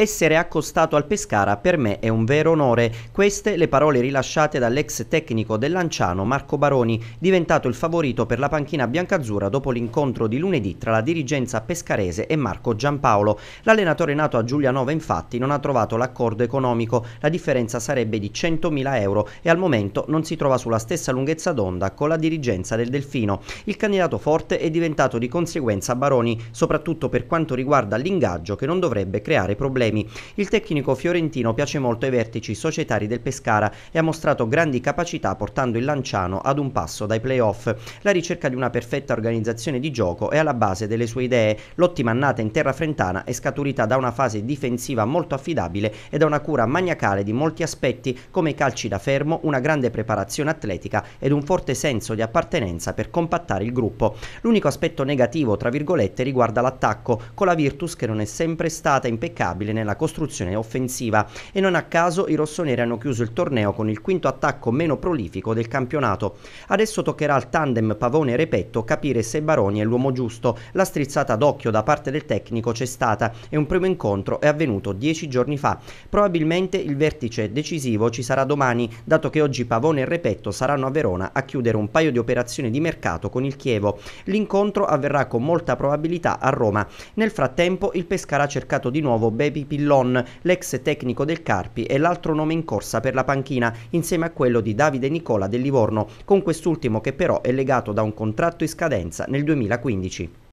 Essere accostato al Pescara per me è un vero onore. Queste le parole rilasciate dall'ex tecnico del Lanciano Marco Baroni, diventato il favorito per la panchina biancazzurra dopo l'incontro di lunedì tra la dirigenza pescarese e Marco Giampaolo. L'allenatore nato a Giulianova infatti non ha trovato l'accordo economico, la differenza sarebbe di 100.000 euro e al momento non si trova sulla stessa lunghezza d'onda con la dirigenza del Delfino. Il candidato forte è diventato di conseguenza Baroni, soprattutto per quanto riguarda l'ingaggio che non dovrebbe creare problemi problemi. Il tecnico fiorentino piace molto ai vertici societari del Pescara e ha mostrato grandi capacità portando il Lanciano ad un passo dai playoff. La ricerca di una perfetta organizzazione di gioco è alla base delle sue idee. L'ottima annata in terra frentana è scaturita da una fase difensiva molto affidabile e da una cura maniacale di molti aspetti come i calci da fermo, una grande preparazione atletica ed un forte senso di appartenenza per compattare il gruppo. L'unico aspetto negativo, tra virgolette, riguarda l'attacco, con la Virtus che non è sempre stata impeccabile nella costruzione offensiva e non a caso i rossoneri hanno chiuso il torneo con il quinto attacco meno prolifico del campionato. Adesso toccherà al tandem Pavone-Repetto capire se Baroni è l'uomo giusto. La strizzata d'occhio da parte del tecnico c'è stata e un primo incontro è avvenuto dieci giorni fa. Probabilmente il vertice decisivo ci sarà domani, dato che oggi Pavone e Repetto saranno a Verona a chiudere un paio di operazioni di mercato con il Chievo. L'incontro avverrà con molta probabilità a Roma. Nel frattempo il Pescara ha cercato di nuovo Baby Giuseppe Pillon, l'ex tecnico del Carpi e l'altro nome in corsa per la panchina, insieme a quello di Davide Nicola del Livorno, con quest'ultimo che però è legato da un contratto in scadenza nel 2015.